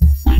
Thank you.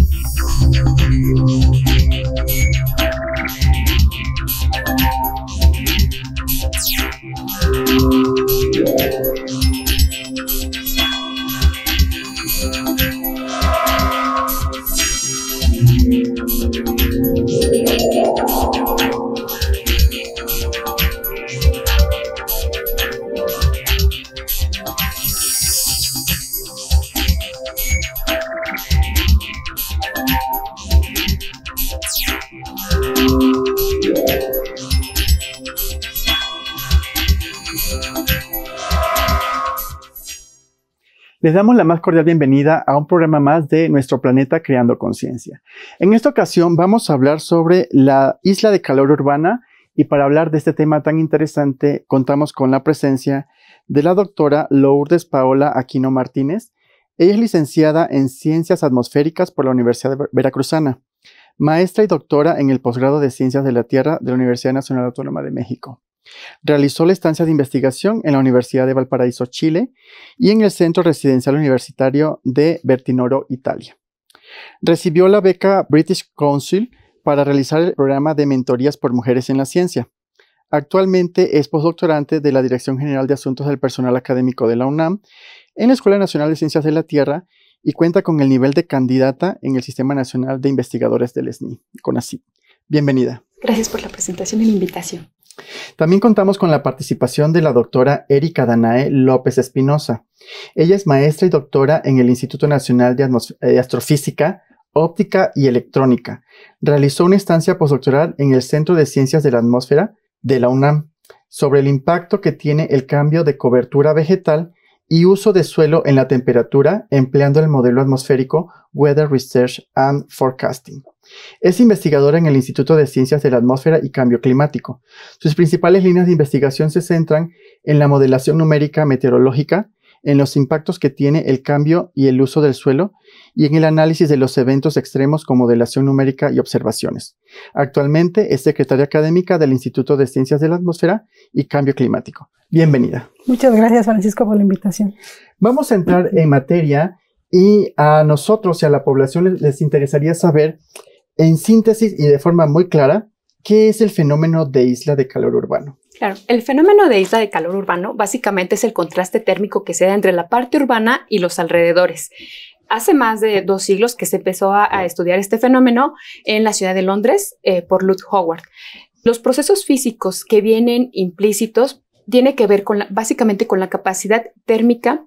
Les damos la más cordial bienvenida a un programa más de Nuestro Planeta Creando Conciencia. En esta ocasión vamos a hablar sobre la isla de calor urbana y para hablar de este tema tan interesante contamos con la presencia de la doctora Lourdes Paola Aquino Martínez. Ella es licenciada en Ciencias Atmosféricas por la Universidad Veracruzana, maestra y doctora en el posgrado de Ciencias de la Tierra de la Universidad Nacional Autónoma de México. Realizó la estancia de investigación en la Universidad de Valparaíso, Chile, y en el Centro Residencial Universitario de Bertinoro, Italia. Recibió la beca British Council para realizar el programa de mentorías por mujeres en la ciencia. Actualmente es postdoctorante de la Dirección General de Asuntos del Personal Académico de la UNAM en la Escuela Nacional de Ciencias de la Tierra y cuenta con el nivel de candidata en el Sistema Nacional de Investigadores del SNI, CONACYT. Bienvenida. Gracias por la presentación y la invitación. También contamos con la participación de la doctora Erika Danae López Espinosa. Ella es maestra y doctora en el Instituto Nacional de eh, Astrofísica, Óptica y Electrónica. Realizó una estancia postdoctoral en el Centro de Ciencias de la Atmósfera de la UNAM sobre el impacto que tiene el cambio de cobertura vegetal y uso de suelo en la temperatura empleando el modelo atmosférico Weather Research and Forecasting. Es investigadora en el Instituto de Ciencias de la Atmósfera y Cambio Climático. Sus principales líneas de investigación se centran en la modelación numérica meteorológica, en los impactos que tiene el cambio y el uso del suelo y en el análisis de los eventos extremos con modelación numérica y observaciones. Actualmente es secretaria académica del Instituto de Ciencias de la Atmósfera y Cambio Climático. Bienvenida. Muchas gracias, Francisco, por la invitación. Vamos a entrar en materia y a nosotros y a la población les, les interesaría saber en síntesis y de forma muy clara, ¿qué es el fenómeno de isla de calor urbano? Claro, el fenómeno de isla de calor urbano básicamente es el contraste térmico que se da entre la parte urbana y los alrededores. Hace más de dos siglos que se empezó a, estudiar este fenómeno en la ciudad de Londres eh, por Luke Howard. Los procesos físicos que vienen implícitos tiene que ver con básicamente con la capacidad térmica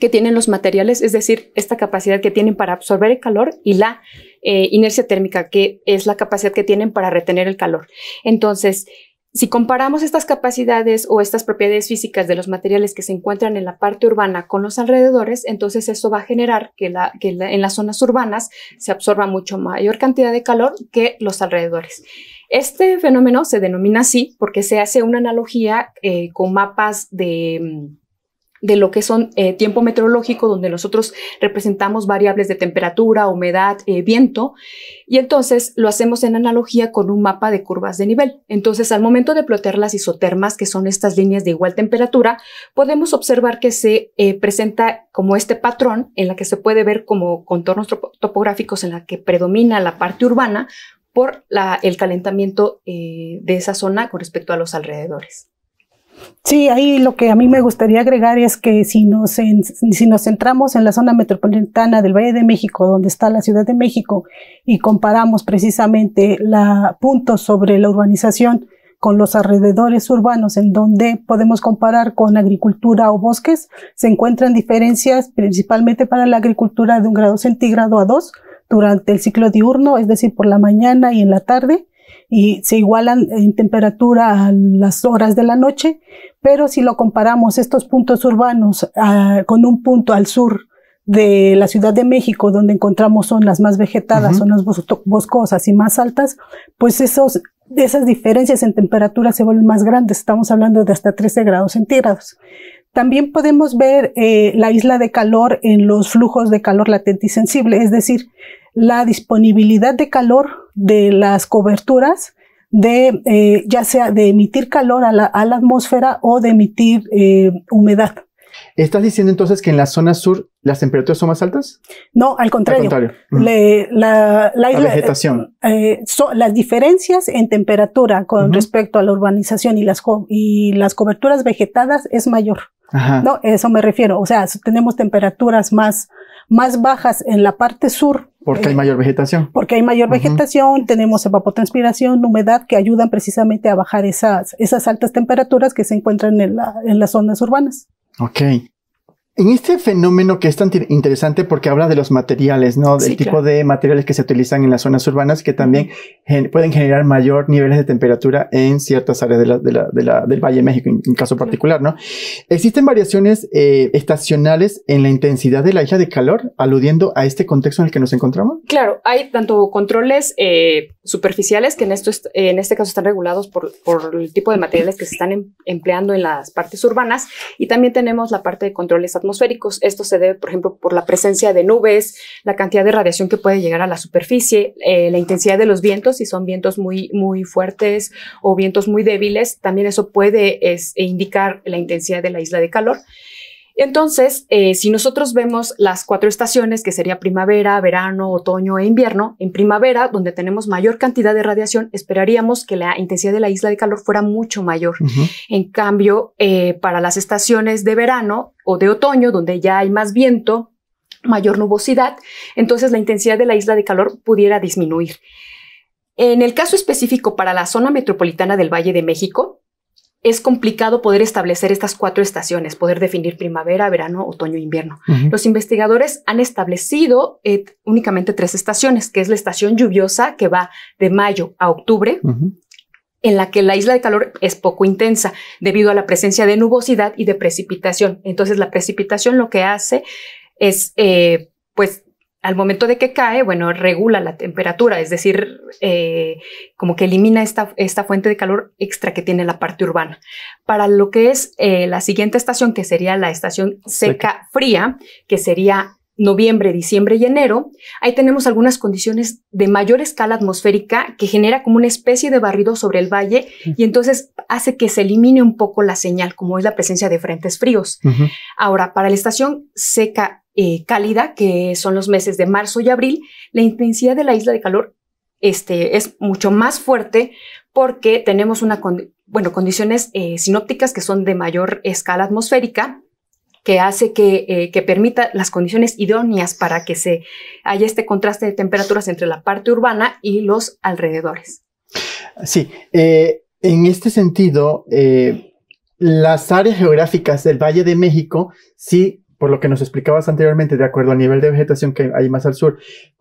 que tienen los materiales, es decir, esta capacidad que tienen para absorber el calor y la eh, inercia térmica, que es la capacidad que tienen para retener el calor. Entonces, si comparamos estas capacidades o estas propiedades físicas de los materiales que se encuentran en la parte urbana con los alrededores, entonces eso va a generar que, en las zonas urbanas se absorba mucho mayor cantidad de calor que los alrededores. Este fenómeno se denomina así porque se hace una analogía eh, con mapas de mm, de lo que son eh, tiempo meteorológico, donde nosotros representamos variables de temperatura, humedad, eh, viento, y entonces lo hacemos en analogía con un mapa de curvas de nivel. Entonces, al momento de plotear las isotermas, que son estas líneas de igual temperatura, podemos observar que se eh, presenta como este patrón en la que se puede ver como contornos topográficos en la que predomina la parte urbana por el calentamiento de esa zona con respecto a los alrededores. Sí, ahí lo que a mí me gustaría agregar es que si nos, centramos en la zona metropolitana del Valle de México, donde está la Ciudad de México, y comparamos precisamente la, puntos sobre la urbanización con los alrededores urbanos, en donde podemos comparar con agricultura o bosques, se encuentran diferencias principalmente para la agricultura de un grado centígrado a dos durante el ciclo diurno, es decir, por la mañana y en la tarde, y se igualan en temperatura a las horas de la noche, pero si lo comparamos estos puntos urbanos ah, con un punto al sur de la Ciudad de México, donde encontramos zonas más vegetadas, zonas boscosas y más altas, pues esos, esas diferencias en temperatura se vuelven más grandes. Estamos hablando de hasta 13 grados centígrados. También podemos ver eh, la isla de calor en los flujos de calor latente y sensible, es decir, la disponibilidad de calor de las coberturas de eh, ya sea de emitir calor a la, atmósfera o de emitir eh, humedad. ¿Estás diciendo entonces que en la zona sur las temperaturas son más altas? No, al contrario. la, vegetación. las diferencias en temperatura con respecto a la urbanización y las, y las coberturas vegetadas es mayor. No, eso me refiero. O sea, tenemos temperaturas más, más bajas en la parte sur. Porque hay eh, mayor vegetación. Porque hay mayor vegetación, tenemos evapotranspiración, humedad, que ayudan precisamente a bajar esas, esas altas temperaturas que se encuentran en, en las zonas urbanas. Ok? En este fenómeno que es tan interesante porque habla de los materiales, ¿no? Del tipo de materiales que se utilizan en las zonas urbanas que también pueden generar mayor niveles de temperatura en ciertas áreas de la, del Valle de México, en, un caso particular, ¿no? Existen variaciones eh, estacionales en la intensidad de la isla de calor, aludiendo a este contexto en el que nos encontramos. Claro, hay tanto controles eh, superficiales que en, esto en este caso están regulados por, el tipo de materiales que se están em-, empleando en las partes urbanas y también tenemos la parte de controles atmosféricos. Esto se debe, por ejemplo, por la presencia de nubes, la cantidad de radiación que puede llegar a la superficie, eh, la intensidad de los vientos, si son vientos muy, muy fuertes o vientos muy débiles, también eso puede indicar la intensidad de la isla de calor. Entonces, eh, si nosotros vemos las cuatro estaciones, que sería primavera, verano, otoño e invierno, en primavera, donde tenemos mayor cantidad de radiación, esperaríamos que la intensidad de la isla de calor fuera mucho mayor. En cambio, eh, para las estaciones de verano o de otoño, donde ya hay más viento, mayor nubosidad, entonces la intensidad de la isla de calor pudiera disminuir. En el caso específico para la zona metropolitana del Valle de México, es complicado poder establecer estas cuatro estaciones, poder definir primavera, verano, otoño e invierno. Los investigadores han establecido eh, únicamente tres estaciones, que es la estación lluviosa que va de mayo a octubre, en la que la isla de calor es poco intensa debido a la presencia de nubosidad y de precipitación. Entonces la precipitación lo que hace es eh, pues al momento de que cae, bueno, regula la temperatura, es decir, eh, como que elimina esta, esta, fuente de calor extra que tiene la parte urbana. Para lo que es eh, la siguiente estación, que sería la estación seca, fría, que sería noviembre, diciembre y enero, ahí tenemos algunas condiciones de mayor escala atmosférica que genera como una especie de barrido sobre el valle y entonces hace que se elimine un poco la señal, como es la presencia de frentes fríos. Ahora, para la estación seca eh, cálida, que son los meses de marzo y abril, la intensidad de la isla de calor este, es mucho más fuerte porque tenemos una bueno, condiciones eh, sinópticas que son de mayor escala atmosférica que hace eh, que, permita las condiciones idóneas para que se haya este contraste de temperaturas entre la parte urbana y los alrededores. Sí, en este sentido, las áreas geográficas del Valle de México sí por lo que nos explicabas anteriormente, de acuerdo al nivel de vegetación que hay más al sur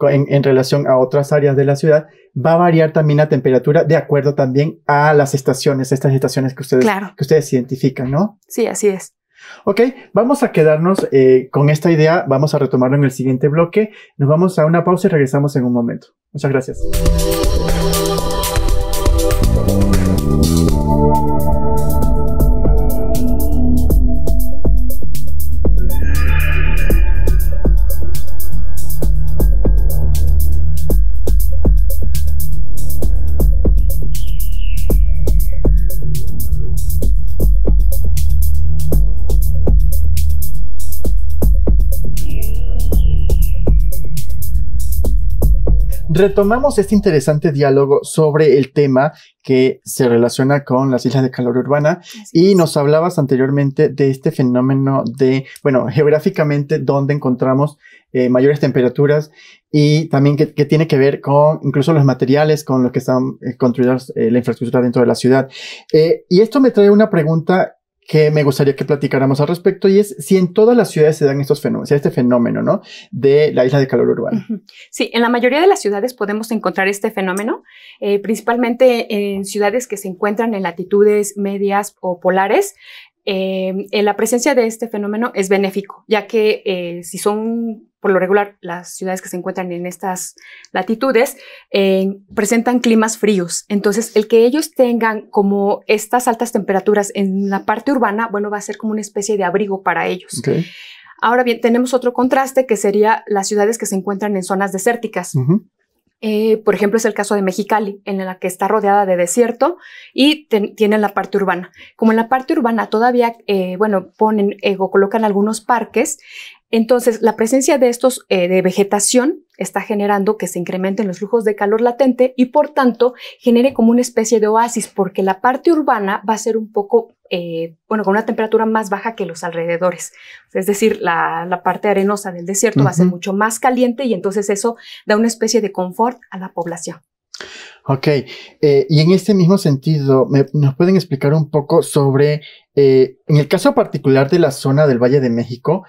en, relación a otras áreas de la ciudad, va a variar también la temperatura de acuerdo también a las estaciones, estas estaciones que ustedes, que ustedes identifican, ¿no? Sí, así es. Ok, vamos a quedarnos eh, con esta idea, vamos a retomarlo en el siguiente bloque, nos vamos a una pausa y regresamos en un momento. Muchas gracias. retomamos este interesante diálogo sobre el tema que se relaciona con las islas de calor urbana y nos hablabas anteriormente de este fenómeno de, bueno, geográficamente donde encontramos eh, mayores temperaturas y también que, tiene que ver con incluso los materiales con los que están eh, construidas eh, la infraestructura dentro de la ciudad. y esto me trae una pregunta que me gustaría que platicáramos al respecto y es si en todas las ciudades se dan estos fenómenos, este fenómeno, ¿no? De la isla de calor urbano. Sí, en la mayoría de las ciudades podemos encontrar este fenómeno, eh, principalmente en ciudades que se encuentran en latitudes medias o polares, Em, eh, la presencia de este fenómeno es benéfico, ya que eh, si son por lo regular las ciudades que se encuentran en estas latitudes, em, presentan climas fríos. Entonces, el que ellos tengan como estas altas temperaturas en la parte urbana, bueno, va a ser como una especie de abrigo para ellos. Ahora bien, tenemos otro contraste que sería las ciudades que se encuentran en zonas desérticas. Eh, por ejemplo, es el caso de Mexicali, en la que está rodeada de desierto y tiene la parte urbana. Como en la parte urbana todavía, eh, bueno, ponen eh, o colocan algunos parques, entonces la presencia de estos de vegetación está generando que se incrementen los flujos de calor latente y por tanto genere como una especie de oasis, porque la parte urbana va a ser un poco eh, bueno, con una temperatura más baja que los alrededores. Es decir, la, parte arenosa del desierto va a ser mucho más caliente y entonces eso da una especie de confort a la población. Ok, eh, y en este mismo sentido, ¿nos pueden explicar un poco sobre, eh, en el caso particular de la zona del Valle de México,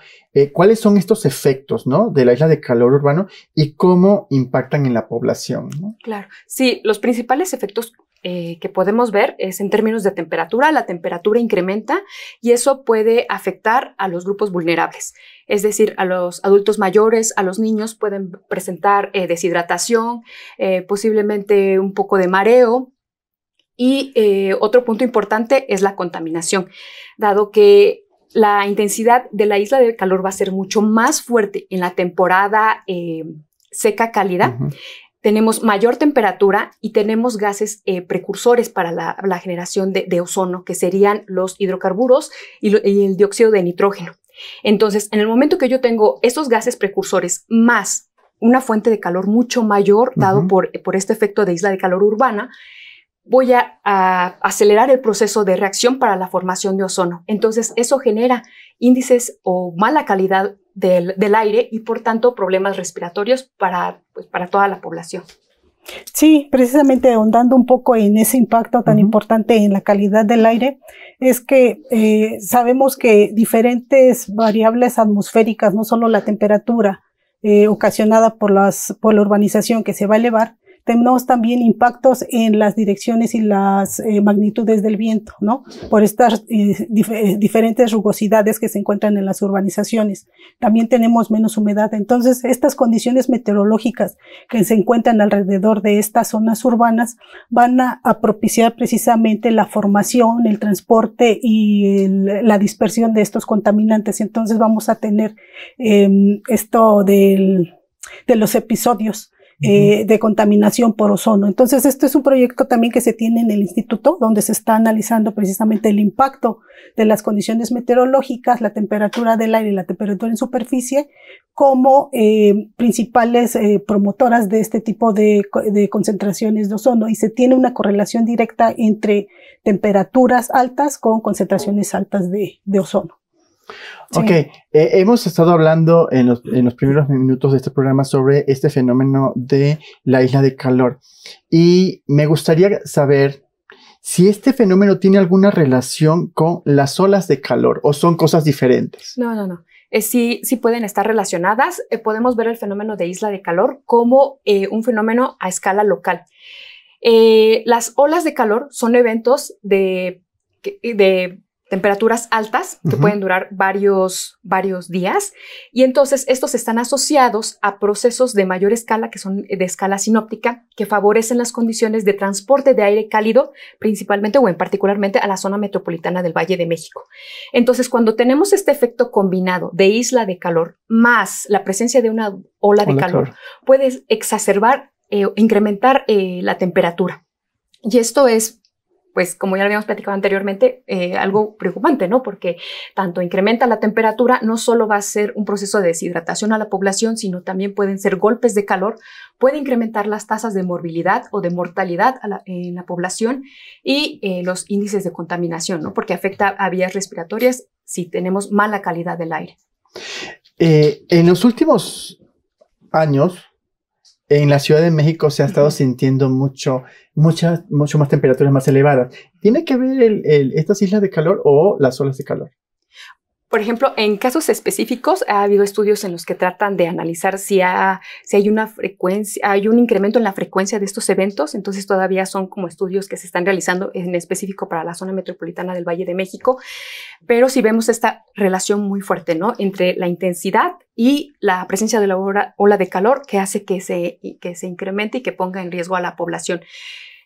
cuáles son estos efectos ¿no? de la isla de calor urbano y cómo impactan en la población? Claro, sí, los principales efectos eh, que podemos ver es en términos de temperatura. La temperatura incrementa y eso puede afectar a los grupos vulnerables. Es decir, a los adultos mayores, a los niños pueden presentar eh, deshidratación, eh, posiblemente un poco de mareo, y otro punto importante es la contaminación, dado que la intensidad de la isla de calor va a ser mucho más fuerte en la temporada seca cálida tenemos mayor temperatura y tenemos gases eh, precursores para la, generación de, ozono, que serían los hidrocarburos y, el dióxido de nitrógeno. Entonces, en el momento que yo tengo estos gases precursores más una fuente de calor mucho mayor, dado por, por, este efecto de isla de calor urbana, voy a, acelerar el proceso de reacción para la formación de ozono. Entonces, eso genera índices o mala calidad del, aire y por tanto problemas respiratorios para, pues, para toda la población. Sí, precisamente ahondando un poco en ese impacto tan importante en la calidad del aire, es que eh, sabemos que diferentes variables atmosféricas, no solo la temperatura eh, ocasionada por, las, por la urbanización que se va a elevar, tenemos también impactos en las direcciones y las eh, magnitudes del viento, ¿no? Por estas eh, eh, diferentes rugosidades que se encuentran en las urbanizaciones. También tenemos menos humedad. Entonces, estas condiciones meteorológicas que se encuentran alrededor de estas zonas urbanas van a, propiciar precisamente la formación, el transporte y la dispersión de estos contaminantes. Entonces, vamos a tener em, esto de los episodios eh, de contaminación por ozono. Entonces, este es un proyecto también que se tiene en el instituto, donde se está analizando precisamente el impacto de las condiciones meteorológicas, la temperatura del aire y la temperatura en superficie, como eh, principales eh, promotoras de este tipo de, concentraciones de ozono. Y se tiene una correlación directa entre temperaturas altas con concentraciones altas de, de ozono. Ok, eh, hemos estado hablando en los, primeros minutos de este programa sobre este fenómeno de la isla de calor y me gustaría saber si este fenómeno tiene alguna relación con las olas de calor o son cosas diferentes. No, no, no. Eh, sí, pueden estar relacionadas. Eh, podemos ver el fenómeno de isla de calor como un fenómeno a escala local. las olas de calor son eventos de, de temperaturas altas que pueden durar varios, varios días. Y entonces estos están asociados a procesos de mayor escala, que son de escala sinóptica, que favorecen las condiciones de transporte de aire cálido, principalmente o en particularmente a la zona metropolitana del Valle de México. Entonces, cuando tenemos este efecto combinado de isla de calor más la presencia de una ola de calor, puedes exacerbar, eh, incrementar eh, la temperatura. Y esto es pues como ya habíamos platicado anteriormente, eh, algo preocupante, ¿no? Porque tanto incrementa la temperatura, no solo va a ser un proceso de deshidratación a la población, sino también pueden ser golpes de calor, puede incrementar las tasas de morbilidad o de mortalidad en la población y eh, los índices de contaminación, ¿no? Porque afecta a vías respiratorias si tenemos mala calidad del aire. Eh, en los últimos años, en la Ciudad de México se ha estado sintiendo mucho, muchas, mucho más temperaturas más elevadas. ¿Tiene que ver el, estas islas de calor o las olas de calor? Por ejemplo, en casos específicos ha habido estudios en los que tratan de analizar si, si hay una frecuencia, hay un incremento en la frecuencia de estos eventos, entonces todavía son como estudios que se están realizando en específico para la zona metropolitana del Valle de México, pero si vemos esta relación muy fuerte, ¿no? Entre la intensidad y la presencia de la ola, de calor que hace que se, que se incremente y que ponga en riesgo a la población.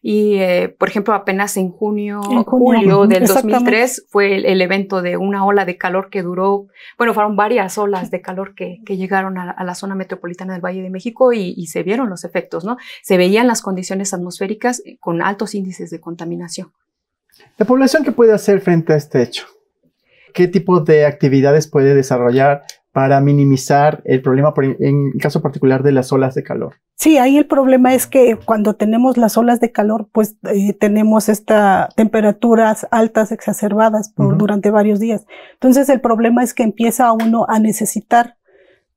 Y, eh, por ejemplo, apenas en junio, julio del 2003 fue el, evento de una ola de calor que duró, bueno, fueron varias olas de calor que, llegaron a, la zona metropolitana del Valle de México y, y, se vieron los efectos, ¿no? Se veían las condiciones atmosféricas eh, con altos índices de contaminación. ¿La población qué puede hacer frente a este hecho? ¿Qué tipo de actividades puede desarrollar? para minimizar el problema en caso particular de las olas de calor. Sí, ahí el problema es que cuando tenemos las olas de calor, pues eh, tenemos estas temperaturas altas exacerbadas durante varios días. Entonces el problema es que empieza uno a necesitar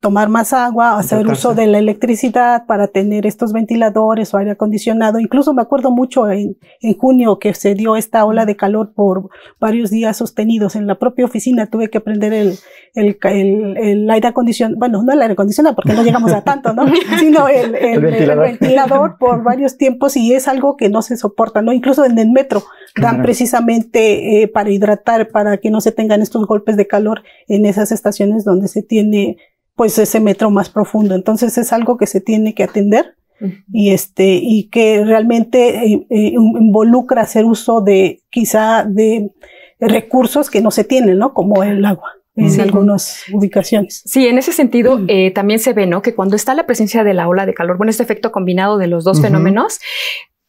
tomar más agua, hacer uso de la electricidad para tener estos ventiladores o aire acondicionado. Incluso me acuerdo mucho en, en, junio que se dio esta ola de calor por varios días sostenidos. En la propia oficina tuve que prender el, el, aire acondicionado, bueno, no el aire acondicionado porque no llegamos a tanto, ¿no? sino el, ventilador. por varios tiempos y es algo que no se soporta, ¿no? Incluso en el metro dan precisamente eh, para hidratar, para que no se tengan estos golpes de calor en esas estaciones donde se tiene pues ese metro más profundo. Entonces es algo que se tiene que atender y este y que realmente eh, eh, involucra hacer uso de quizá de recursos que no se tienen, ¿no? Como el agua en algunas ubicaciones. Sí, en ese sentido eh, también se ve, ¿no? Que cuando está la presencia de la ola de calor, bueno, este efecto combinado de los dos fenómenos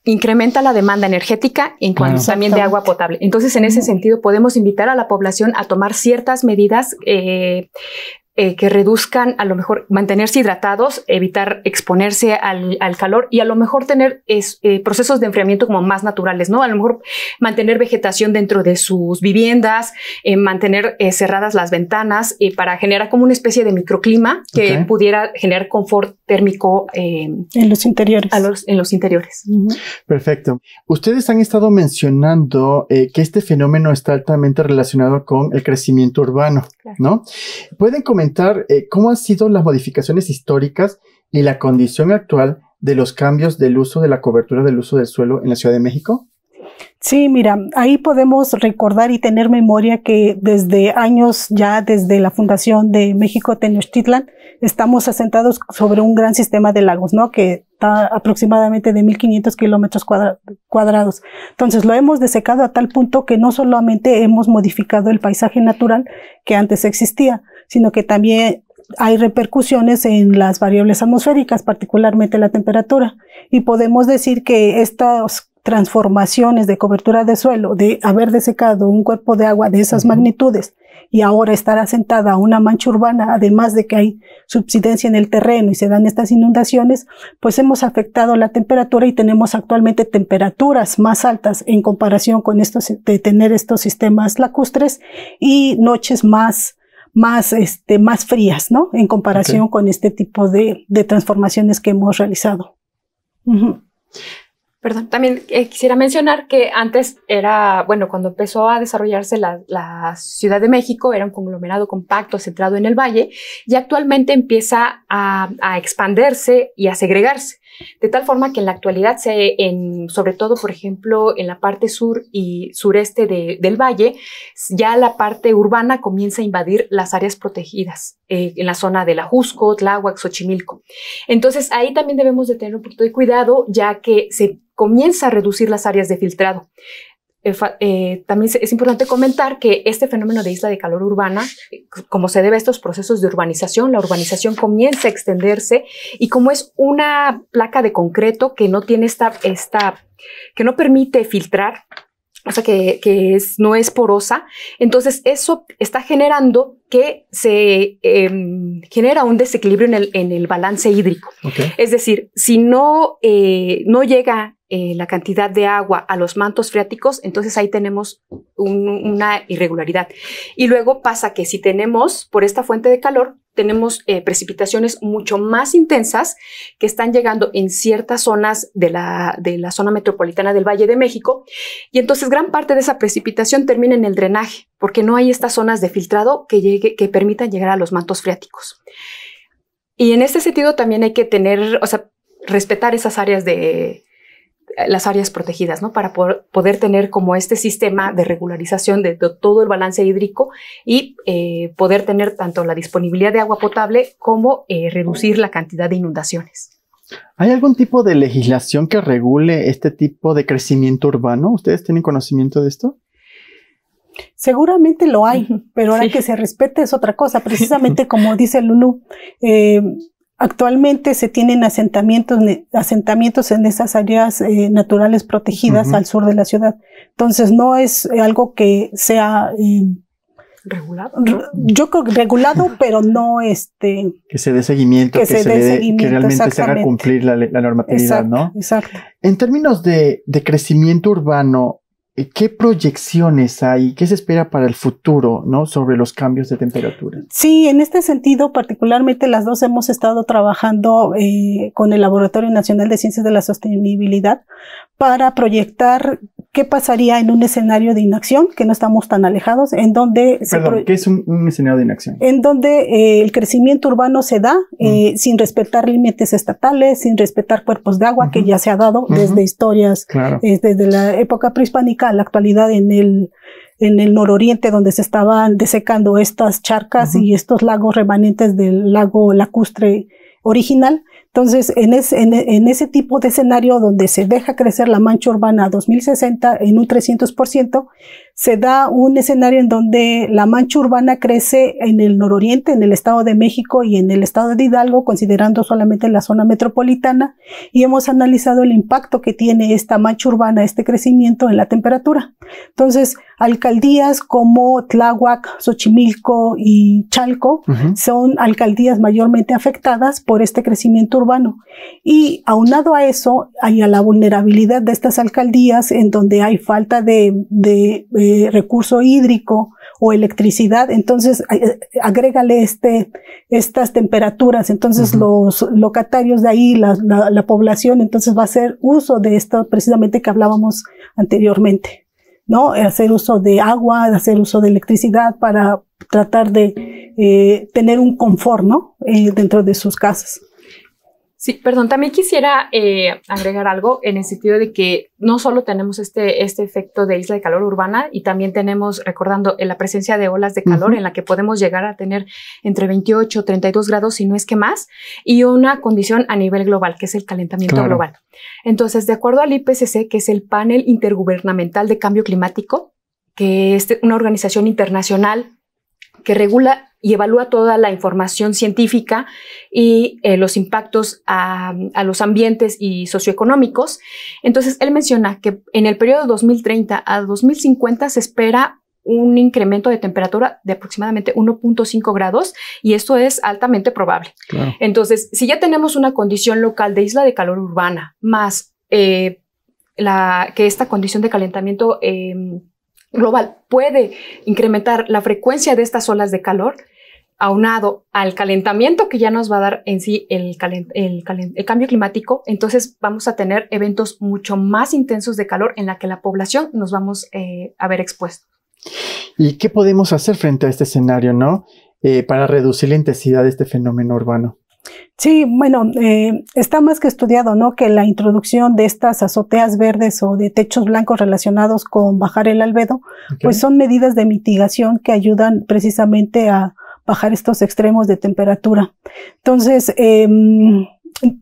incrementa la demanda energética en cuanto también de agua potable. Entonces, en ese sentido, podemos invitar a la población a tomar ciertas medidas eh, que reduzcan, a lo mejor mantenerse hidratados, evitar exponerse al, calor y a lo mejor tener eh, procesos de enfriamiento como más naturales, ¿no? A lo mejor mantener vegetación dentro de sus viviendas, eh, mantener cerradas las ventanas para generar como una especie de microclima que pudiera generar confort térmico eh, en los interiores. en los interiores. Perfecto. Ustedes han estado mencionando eh, que este fenómeno está altamente relacionado con el crecimiento urbano, ¿no? ¿Pueden comentar eh, cómo han sido las modificaciones históricas y la condición actual de los cambios del uso de la cobertura del uso del suelo en la Ciudad de México? Sí, mira, ahí podemos recordar y tener memoria que desde años ya, desde la fundación de México Tenochtitlan, estamos asentados sobre un gran sistema de lagos, ¿no? Que está aproximadamente de 1.500 kilómetros cuadrados. Entonces lo hemos desecado a tal punto que no solamente hemos modificado el paisaje natural que antes existía, sino que también hay repercusiones en las variables atmosféricas, particularmente la temperatura. Y podemos decir que estos transformaciones de cobertura de suelo, de haber desecado un cuerpo de agua de esas magnitudes y ahora estar asentada una mancha urbana, además de que hay subsidencia en el terreno y se dan estas inundaciones, pues hemos afectado la temperatura y tenemos actualmente temperaturas más altas en comparación con estos, de tener estos sistemas lacustres y noches más, más, este, más frías, ¿no? En comparación con este tipo de, transformaciones que hemos realizado. Perdón, también eh, quisiera mencionar que antes era, bueno, cuando empezó a desarrollarse la, Ciudad de México, era un conglomerado compacto centrado en el valle y actualmente empieza a, a expandirse y a segregarse. De tal forma que en la actualidad, se, en, sobre todo, por ejemplo, en la parte sur y sureste del valle, ya la parte urbana comienza a invadir las áreas protegidas eh, en la zona de la Jusco, Tláhuac, Xochimilco. Entonces, ahí también debemos de tener un poquito de cuidado, ya que se comienza a reducir las áreas de filtrado. Eh, también es importante comentar que este fenómeno de isla de calor urbana, como se debe a estos procesos de urbanización, la urbanización comienza a extenderse y como es una placa de concreto que no tiene esta, esta que no permite filtrar, o sea, que, es, no es porosa, entonces eso está generando que se em, genera un desequilibrio en el, balance hídrico. Es decir, si no, eh, no llega eh, la cantidad de agua a los mantos freáticos, entonces ahí tenemos una irregularidad. Y luego pasa que si tenemos por esta fuente de calor, tenemos eh, precipitaciones mucho más intensas que están llegando en ciertas zonas de la, zona metropolitana del Valle de México. Y entonces gran parte de esa precipitación termina en el drenaje, porque no hay estas zonas de filtrado que, llegue, que permitan llegar a los mantos freáticos. Y en este sentido también hay que tener, o sea, respetar esas áreas de, las áreas protegidas, ¿no? Para poder, tener como este sistema de regularización de, todo el balance hídrico y eh, poder tener tanto la disponibilidad de agua potable como eh, reducir la cantidad de inundaciones. ¿Hay algún tipo de legislación que regule este tipo de crecimiento urbano? ¿Ustedes tienen conocimiento de esto? Seguramente lo hay, pero ahora que se respete es otra cosa. Precisamente como dice Lulu, eh, Actualmente se tienen asentamientos, asentamientos en esas áreas eh, naturales protegidas al sur de la ciudad. Entonces no es algo que sea eh, regulado. Yo creo regulado, pero no este que se dé seguimiento, que, se, realmente se haga cumplir la, la normatividad, ¿no? Exacto. En términos de, de crecimiento urbano, eh, ¿Qué proyecciones hay? ¿Qué se espera para el futuro ¿no? sobre los cambios de temperatura? Sí, en este sentido, particularmente las dos hemos estado trabajando eh, con el Laboratorio Nacional de Ciencias de la Sostenibilidad para proyectar ¿Qué pasaría en un escenario de inacción, que no estamos tan alejados, en donde... Perdón, ¿qué es un, escenario de inacción? En donde eh, el crecimiento urbano se da eh, mm. sin respetar límites estatales, sin respetar cuerpos de agua, que ya se ha dado desde historias, eh, desde la época prehispánica a la actualidad en el, en el nororiente, donde se estaban desecando estas charcas y estos lagos remanentes del lago lacustre original entonces, en, en, ese tipo de escenario donde se deja crecer la mancha urbana 2060 en un 300%, se da un escenario en donde la mancha urbana crece en el nororiente, en el Estado de México y en el Estado de Hidalgo, considerando solamente la zona metropolitana, y hemos analizado el impacto que tiene esta mancha urbana, este crecimiento en la temperatura. Entonces, alcaldías como Tláhuac, Xochimilco y Chalco son alcaldías mayormente afectadas por este crecimiento urbano. Y aunado a eso, hay a la vulnerabilidad de estas alcaldías en donde hay falta de, de recurso hídrico o electricidad, entonces eh, eh, agrégale este, estas temperaturas, entonces los locatarios de ahí, la, población, entonces va a hacer uso de esto precisamente que hablábamos anteriormente, ¿no? Hacer uso de agua, hacer uso de electricidad para tratar de eh, tener un confort, dentro de sus casas. Sí, perdón, también quisiera eh, agregar algo en el sentido de que no solo tenemos este, este efecto de isla de calor urbana y también tenemos, recordando, la presencia de olas de calor en la que podemos llegar a tener entre 28, 32 grados, si no es que más, y una condición a nivel global, que es el calentamiento global. Entonces, de acuerdo al IPCC, que es el panel intergubernamental de cambio climático, que es una organización internacional que regula y evalúa toda la información científica y eh, los impactos a, los ambientes y socioeconómicos. Entonces, él menciona que en el periodo 2030 a 2050 se espera un incremento de temperatura de aproximadamente 1.5 grados y esto es altamente probable. Entonces, si ya tenemos una condición local de isla de calor urbana más eh, la, que esta condición de calentamiento em, global puede incrementar la frecuencia de estas olas de calor, aunado al calentamiento que ya nos va a dar en sí el, cambio climático, entonces vamos a tener eventos mucho más intensos de calor en la que la población nos vamos eh, a ver expuesto. ¿Y qué podemos hacer frente a este escenario, no? Eh, para reducir la intensidad de este fenómeno urbano. Sí, bueno, eh, está más que estudiado, ¿no? Que la introducción de estas azoteas verdes o de techos blancos relacionados con bajar el albedo, pues son medidas de mitigación que ayudan precisamente a, bajar estos extremos de temperatura. Entonces, em,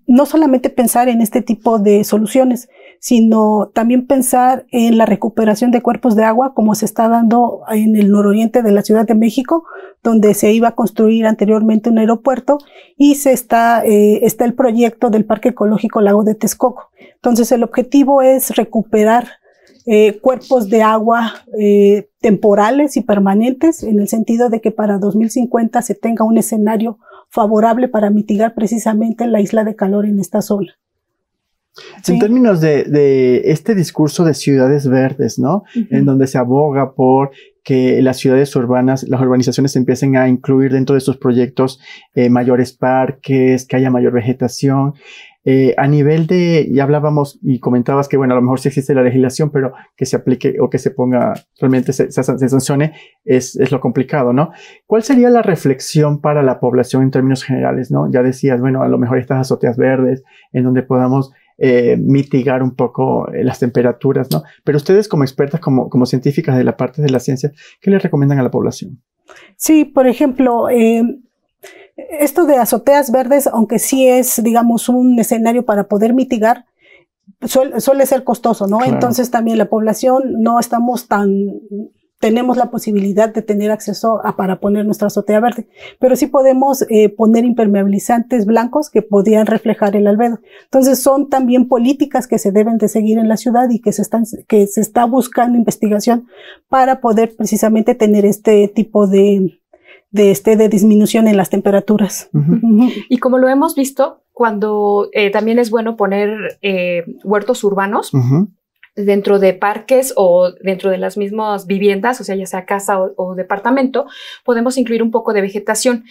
no solamente pensar en este tipo de soluciones, sino también pensar en la recuperación de cuerpos de agua, como se está dando en el nororiente de la Ciudad de México, donde se iba a construir anteriormente un aeropuerto y se está, eh, está el proyecto del Parque Ecológico Lago de Texcoco. Entonces, el objetivo es recuperar eh, cuerpos de agua eh, temporales y permanentes, en el sentido de que para 2050 se tenga un escenario favorable para mitigar precisamente la isla de calor en esta zona. En términos de, este discurso de ciudades verdes, ¿no? En donde se aboga por que las ciudades urbanas, las urbanizaciones empiecen a incluir dentro de sus proyectos eh, mayores parques, que haya mayor vegetación. Eh, a nivel de, ya hablábamos y comentabas que, bueno, a lo mejor sí existe la legislación, pero que se aplique o que se ponga, realmente se, sancione, es, lo complicado, ¿no? ¿Cuál sería la reflexión para la población en términos generales, ¿no? Ya decías, bueno, a lo mejor estas azoteas verdes, en donde podamos eh, mitigar un poco eh, las temperaturas, ¿no? Pero ustedes como expertas, como, como científicas de la parte de la ciencia, ¿qué les recomiendan a la población? Sí, por ejemplo, esto de azoteas verdes, aunque sí es, digamos, un escenario para poder mitigar, suele, ser costoso, ¿no? Entonces también la población no estamos tan tenemos la posibilidad de tener acceso a, para poner nuestra azotea verde, pero sí podemos eh, poner impermeabilizantes blancos que podían reflejar el albedo. Entonces son también políticas que se deben de seguir en la ciudad y que se están que se está buscando investigación para poder precisamente tener este tipo de de, este, de disminución en las temperaturas. Y como lo hemos visto, cuando eh, también es bueno poner eh, huertos urbanos, dentro de parques o dentro de las mismas viviendas, o sea, ya sea casa o, departamento, podemos incluir un poco de vegetación.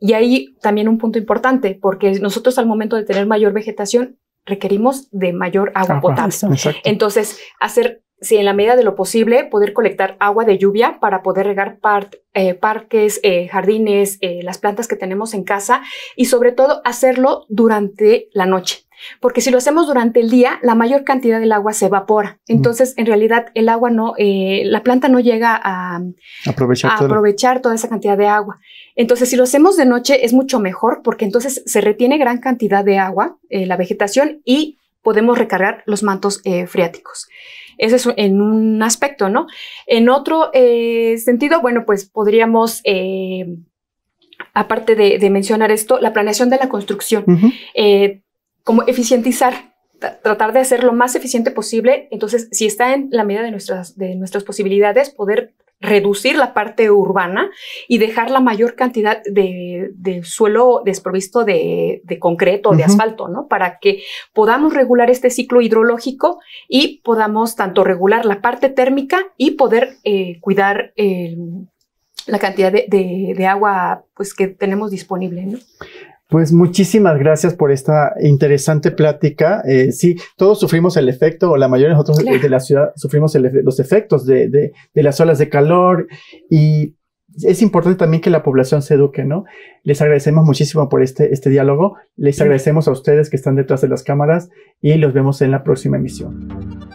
Y ahí también un punto importante, porque nosotros al momento de tener mayor vegetación, requerimos de mayor agua potable. Entonces, hacer si en la medida de lo posible, poder colectar agua de lluvia para poder regar eh, parques, eh, jardines, eh, las plantas que tenemos en casa y sobre todo hacerlo durante la noche. Porque si lo hacemos durante el día, la mayor cantidad del agua se evapora. Mm. Entonces, en realidad, el agua no, la planta no llega a aprovechar, toda esa cantidad de agua. Entonces, si lo hacemos de noche, es mucho mejor porque entonces se retiene gran cantidad de agua, la vegetación, y podemos recargar los mantos freáticos ese es en un aspecto, ¿no? En otro eh, sentido, bueno, pues podríamos... Eh, aparte de, mencionar esto, la planeación de la construcción, eh, como eficientizar, tratar de hacer lo más eficiente posible. Entonces, si está en la medida de nuestras, de nuestras posibilidades, poder reducir la parte urbana y dejar la mayor cantidad de, suelo desprovisto de, concreto concreto, de asfalto, ¿no? Para que podamos regular este ciclo hidrológico y podamos tanto regular la parte térmica y poder eh, cuidar eh, la cantidad de, agua pues, que tenemos disponible. ¿no? Pues muchísimas gracias por esta interesante plática. Eh, sí, todos sufrimos el efecto, o la mayoría de nosotros de la ciudad sufrimos los efectos de, de, de las olas de calor y es importante también que la población se eduque, ¿no? Les agradecemos muchísimo por este, este diálogo, les agradecemos a ustedes que están detrás de las cámaras y los vemos en la próxima emisión.